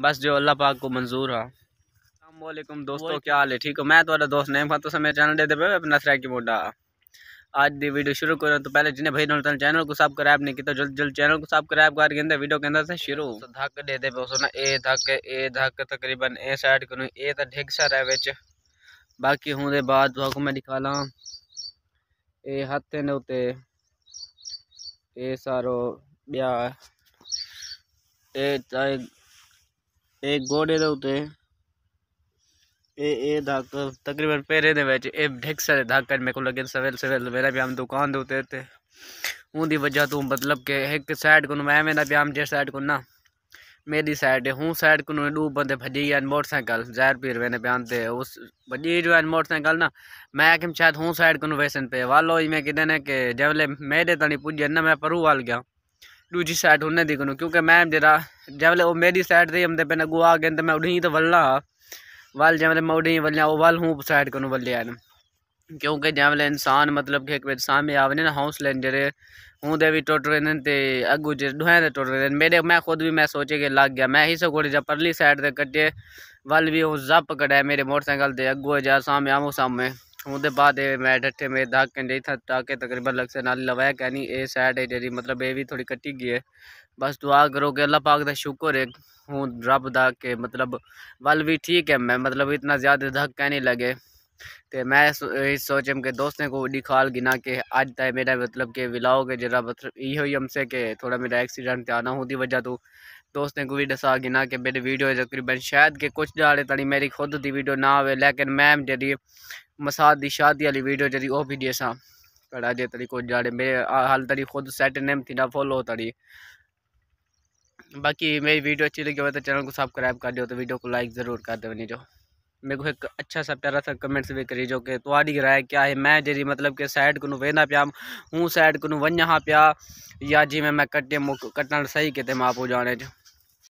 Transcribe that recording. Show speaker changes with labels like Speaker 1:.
Speaker 1: बस जो अल्लाह पाक को मंजूर हो अल्लाम दोस्तों क्या हाल है ठीक हो मैं थोड़ा दोस्त नहीं हूँ तो मेरे चैनल दे पे अपना सराय की मोडा आज दी वीडियो शुरू करो तो पहले जिन्हें भाई नोट चैनल को सब्सक्राइब नहीं किया जल्द जल्द चैनल को सब्सक्राइब करके अंदर वीडियो के अंदर से शुरू धक दे दे पे उसने ए धक ए धक तकरीबन ए साइड करूँ ए तो ढिग सर है बिच बाकी हूँ बाद मैं दिखा ला ए हाथ ने उ सारो ब्याह ए एक घोड़े दौते ए ए धाकर तकरीबन पेरे दे ਵਿੱਚ ਇਹ ਢਿਕ ਸਾਰੇ ਧਾਕਰ ਮੇਰੇ ਕੋ सवेल ਸਵੇਲ ਸਵੇਲ ਮੇਰਾ ਵੀ ਹਮ ਦੁਕਾਨ ਦੇ ਉਤੇ ਤੇ ਉਹਦੀ ਵਜ੍ਹਾ ਤੋਂ ਮਤਲਬ ਕਿ ਇੱਕ ਸਾਈਡ ਕੋ ਮੈਂ ਮੇਰਾ ਵੀ ਹਮ ਜੇ ਸਾਈਡ ਕੋ ਨਾ मेरी साइड हूँ साइड को डू बंदे भजी आन मोटरसाइकिल जहर पीर वेने बयान दे उस भजी जो आन मोटरसाइकिल ना मैं आखिम शायद हूँ साइड को वैसन पे वालो मैं किदे ने के जवले मेरे तनी पुजे ना मैं परू वाल गया ਦੂਜੀ ਸਾਈਡ ਉਹਨੇ ਦੇਖਣੋ ਕਿਉਂਕਿ ਮੈਂ ਜਿਹੜਾ ਜਿਵੇਂ ਉਹ ਮੇਰੀ ਸਾਈਡ ਦੇ ਹਮਦੇ ਪੈਨ ਗੁਆ मैं उड़ी तो ਉਡੀਂ ਤਾਂ ਵੱਲਣਾ वाल जैमले मौडी वल्या वल हूँ साइड को वल्ले आन क्योंकि जैमले इंसान मतलब कि एक बार सामने आवने ना हौसले जरे हूँ दे भी टुट रहे तो अगू जे दुहें टुट रहे मेरे मैं खुद भी मैं सोचे कि लग गया मैं ही सो घोड़ी जा परली साइड से कटे वल भी हूँ जप कटे मेरे मोटरसाइकिल से अगू जा सामने आवो सामने ਉਹਦੇ ਬਾਅਦ ਇਹ ਮੈਡਟ ਤੇ ਮੇ ਦਾ ਕੰਡੇ ਥਾ ਤਾਂ ਕਿ ਤਕਰੀਬਨ ਲਕਸੇ ਨਾਲ ਲਵਾਇਆ ਕਹਿਨੀ सैड है जी मतलब ये भी थोड़ी कट्टी गई है बस ਬਸ ਦੁਆ ਕਰੋ ਕਿ ਅੱਲਾ ਪਾਕ ਦਾ ਸ਼ੁਕਰ ਹੈ हूँ रब दा के मतलब वल भी ठीक है मैं मतलब इतना ज़्यादा धक्का नहीं लगे तो मैं इस सोचे के दोस्तों को दिखाल गिना के अज तक मेरा मतलब के विलाओ के जरा मतलब यो ही हमसे के थोड़ा मेरा एक्सीडेंट ते आना होती वजह तो दोस्तों को भी दसा गिना के मेरी वीडियो तकरीबन शायद के कुछ दाड़े तड़ी मेरी खुद की वीडियो ना आए लेकिन मैम जी मसाद की शादी वाली वीडियो जी वह भी ॾिसां कड़ा जे तरी कोई जाड़े मेरे हाल तरी खुद सेट नेम थी ना फॉलो तरी बाकी मेरी वीडियो अच्छी लगी हो तो चैनल को सब्सक्राइब कर दो तो वीडियो को लाइक ज़रूर कर दो जो मेरे को एक अच्छा सा प्यारा सा कमेंट्स भी करी जो कि तो राय क्या है मैं जी मतलब कि साइड को वेना पिया हूँ साइड को हाँ पिया या जिमें मैं कटे मुक कटना सही कितने माँ पू जाने जो